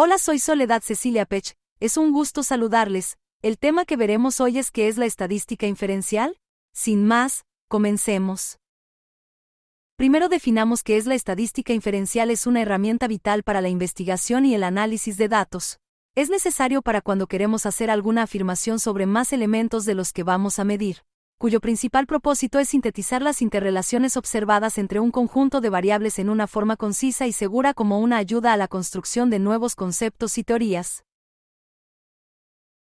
Hola, soy Soledad Cecilia Pech, es un gusto saludarles. El tema que veremos hoy es qué es la estadística inferencial. Sin más, comencemos. Primero definamos qué es la estadística inferencial es una herramienta vital para la investigación y el análisis de datos. Es necesario para cuando queremos hacer alguna afirmación sobre más elementos de los que vamos a medir cuyo principal propósito es sintetizar las interrelaciones observadas entre un conjunto de variables en una forma concisa y segura como una ayuda a la construcción de nuevos conceptos y teorías.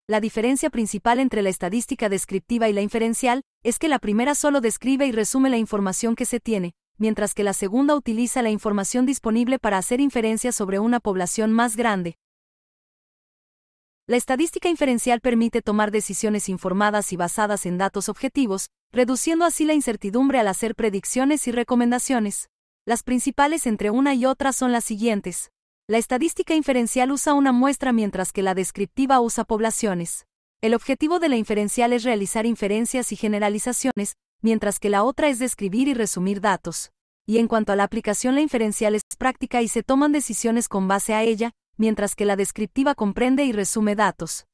La diferencia principal entre la estadística descriptiva y la inferencial es que la primera solo describe y resume la información que se tiene, mientras que la segunda utiliza la información disponible para hacer inferencias sobre una población más grande, la estadística inferencial permite tomar decisiones informadas y basadas en datos objetivos, reduciendo así la incertidumbre al hacer predicciones y recomendaciones. Las principales entre una y otra son las siguientes. La estadística inferencial usa una muestra mientras que la descriptiva usa poblaciones. El objetivo de la inferencial es realizar inferencias y generalizaciones, mientras que la otra es describir y resumir datos. Y en cuanto a la aplicación, la inferencial es práctica y se toman decisiones con base a ella, mientras que la descriptiva comprende y resume datos.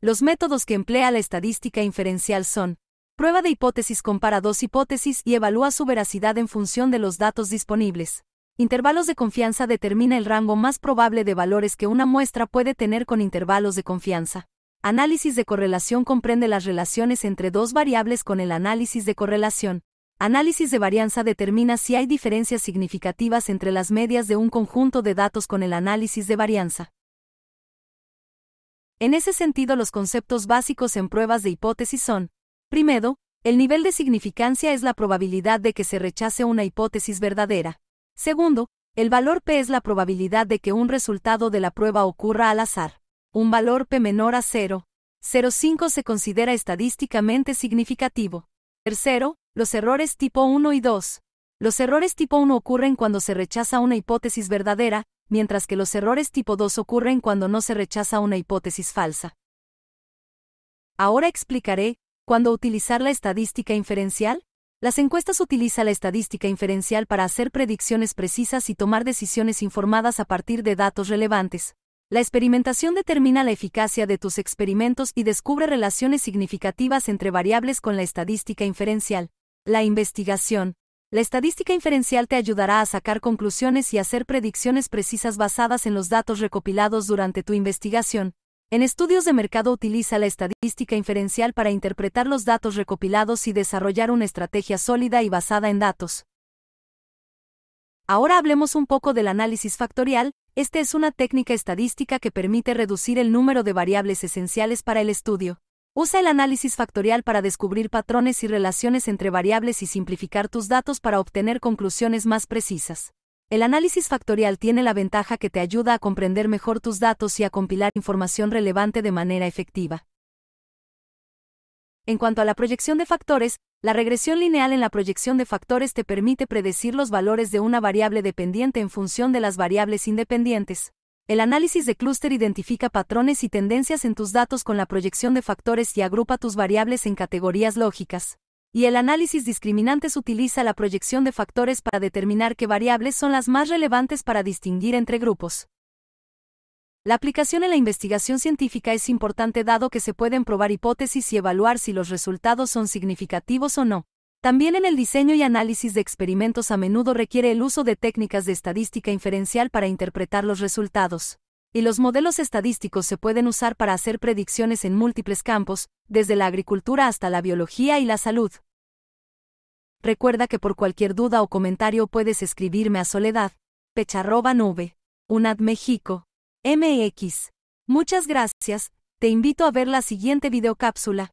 Los métodos que emplea la estadística inferencial son, prueba de hipótesis compara dos hipótesis y evalúa su veracidad en función de los datos disponibles. Intervalos de confianza determina el rango más probable de valores que una muestra puede tener con intervalos de confianza. Análisis de correlación comprende las relaciones entre dos variables con el análisis de correlación, Análisis de varianza determina si hay diferencias significativas entre las medias de un conjunto de datos con el análisis de varianza. En ese sentido, los conceptos básicos en pruebas de hipótesis son, primero, el nivel de significancia es la probabilidad de que se rechace una hipótesis verdadera. Segundo, el valor P es la probabilidad de que un resultado de la prueba ocurra al azar. Un valor P menor a 0,05 se considera estadísticamente significativo. Tercero, los errores tipo 1 y 2. Los errores tipo 1 ocurren cuando se rechaza una hipótesis verdadera, mientras que los errores tipo 2 ocurren cuando no se rechaza una hipótesis falsa. Ahora explicaré, ¿cuándo utilizar la estadística inferencial? Las encuestas utilizan la estadística inferencial para hacer predicciones precisas y tomar decisiones informadas a partir de datos relevantes. La experimentación determina la eficacia de tus experimentos y descubre relaciones significativas entre variables con la estadística inferencial. La investigación. La estadística inferencial te ayudará a sacar conclusiones y hacer predicciones precisas basadas en los datos recopilados durante tu investigación. En estudios de mercado utiliza la estadística inferencial para interpretar los datos recopilados y desarrollar una estrategia sólida y basada en datos. Ahora hablemos un poco del análisis factorial, esta es una técnica estadística que permite reducir el número de variables esenciales para el estudio. Usa el análisis factorial para descubrir patrones y relaciones entre variables y simplificar tus datos para obtener conclusiones más precisas. El análisis factorial tiene la ventaja que te ayuda a comprender mejor tus datos y a compilar información relevante de manera efectiva. En cuanto a la proyección de factores, la regresión lineal en la proyección de factores te permite predecir los valores de una variable dependiente en función de las variables independientes. El análisis de clúster identifica patrones y tendencias en tus datos con la proyección de factores y agrupa tus variables en categorías lógicas. Y el análisis discriminantes utiliza la proyección de factores para determinar qué variables son las más relevantes para distinguir entre grupos. La aplicación en la investigación científica es importante dado que se pueden probar hipótesis y evaluar si los resultados son significativos o no. También en el diseño y análisis de experimentos a menudo requiere el uso de técnicas de estadística inferencial para interpretar los resultados. Y los modelos estadísticos se pueden usar para hacer predicciones en múltiples campos, desde la agricultura hasta la biología y la salud. Recuerda que por cualquier duda o comentario puedes escribirme a soledad, pecharroba nube, MX. Muchas gracias, te invito a ver la siguiente videocápsula.